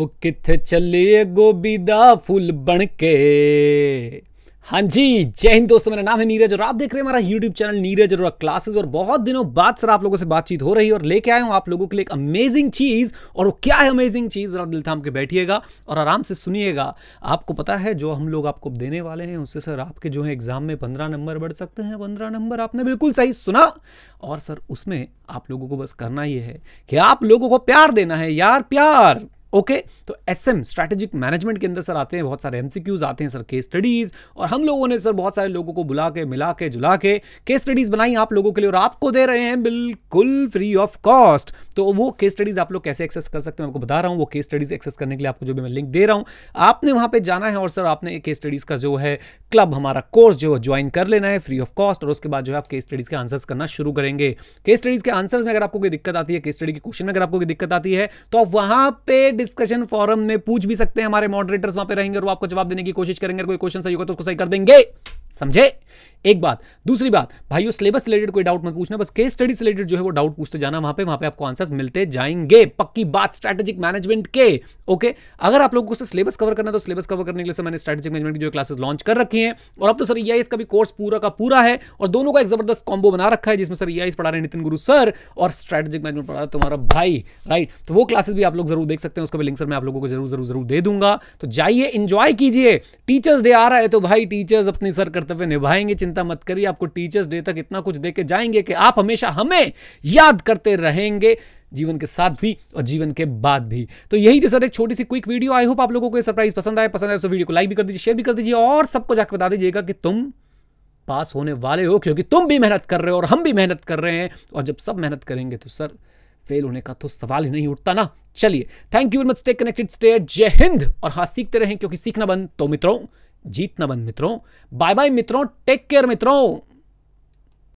ओ ਕਿੱਥੇ ਚੱਲੇ गोभी ਦਾ ਫੁੱਲ ਬਣ हाँ जी जय हिंद दोस्तों मेरा नाम है नीरज और आप देख रहे हैं हमारा यूट्यूब चैनल नीरज और क्लासेस और बहुत दिनों बाद सर आप लोगों से बातचीत हो रही है और लेके आए हूँ आप लोगों के लिए एक अमेजिंग चीज़ और वो क्या है अमेजिंग चीज़ जरा दिल थाम के बैठिएगा और आराम से सुनिएगा आपको पता है जो हम लोग आपको देने वाले हैं उससे सर आपके जो है एग्ज़ाम में पंद्रह नंबर बढ़ सकते हैं पंद्रह नंबर आपने बिल्कुल सही सुना और सर उसमें आप लोगों को बस करना ये है कि आप लोगों को प्यार देना है यार प्यार ओके okay, तो एस एम मैनेजमेंट के अंदर सर आते हैं बहुत सारे एमसीक्यूज आते हैं सर केस स्टडीज और हम लोगों ने सर बहुत सारे लोगों को बुला के मिला के जुला के केस स्टडीज बनाई आप लोगों के लिए और आपको दे रहे हैं बिल्कुल फ्री ऑफ कॉस्ट तो वो केस स्टडीज आप लोग कैसे एक्सेस कर सकते हैं आपको बता रहा हूँ वो केस स्टडीज एक्सेस करने के लिए आपको जो भी मैं लिंक दे रहा हूँ आपने वहाँ पर जाना है और सर आपने केस स्टडीज का जो है क्लब हमारा कोर्स जो है ज्वाइन कर लेना है फ्री ऑफ कॉस्ट और उसके बाद जो है आप केस स्टडीज के आंसर्स करना शुरू करेंगे केस स्टडीज के आंसर्स में अगर आपको कोई दिक्कत आती है केस स्टडी के क्वेश्चन में अगर आपको कोई दिक्कत आती है तो आप वहाँ पर डिस्कशन फॉरम में पूछ भी सकते हैं हमारे मॉडरेटर्स वहां पे रहेंगे और वो आपको जवाब देने की कोशिश करेंगे कोई क्वेश्चन सही होगा तो उसको सही कर देंगे समझे एक बात दूसरी बात भाइयों सिलेबस रिलेटेड कोई डाउट मत पूछना बस केस स्टडी रिलेटेड जो है वो डाउट पूछते जाना वहां पे वहां पे आपको आंसर्स मिलते जाएंगे पक्की बात स्ट्रेटेजिक मैनेजमेंट के ओके अगर आप लोगों को सिलेबस कवर करना तो सिलेबस कवर करने के लिए मैंने स्ट्रेटेजिक मैनेजमेंट की जो क्लासेस लॉन्च कर रखी है और अब तो सर ई का भी कोर्स पूरा का पूरा है और दोनों का एक जबरदस्त कॉम्बो बना रखा है जिसमें सर ई पढ़ा रहे नितिन गुरु सर और स्ट्रेटेजिक मैनेजमेंट पढ़ा रहा तुम्हारा भाई राइट तो वो क्लासेस भी आप लोग जरूर देख सकते हैं उसका भी लिंक सर मैं आप लोगों को जरूर जरूर जरूर दे दूंगा तो जाइए इंजॉय कीजिए टीचर्स डे आ रहा है तो भाई टीचर्स अपनी सर करते कर्तव्य निभाएंगे चिंता मत करिए आपको टीचर्स डे तक इतना कुछ दे के जाएंगे कि आप हमेशा हमें याद करते रहेंगे जीवन के साथ भी और जीवन के बाद भी तो यही थे सर एक छोटी सी क्विक वीडियो आई होप आप लोगों को सरप्राइज पसंद आए पसंद आए तो वीडियो को लाइक भी कर दीजिए शेयर भी कर दीजिए और सबको जाकर बता दीजिएगा कि तुम पास होने वाले हो क्योंकि तुम भी मेहनत कर रहे हो और हम भी मेहनत कर रहे हैं और जब सब मेहनत करेंगे तो सर फेल होने का तो सवाल ही नहीं उठता ना चलिए thank you very much stay connected stay जय हिंद और हाँ सीखते रहें क्योंकि सीखना बंद तो मित्रों जीतना बंद मित्रों बाय बाय मित्रों टेक केयर मित्रों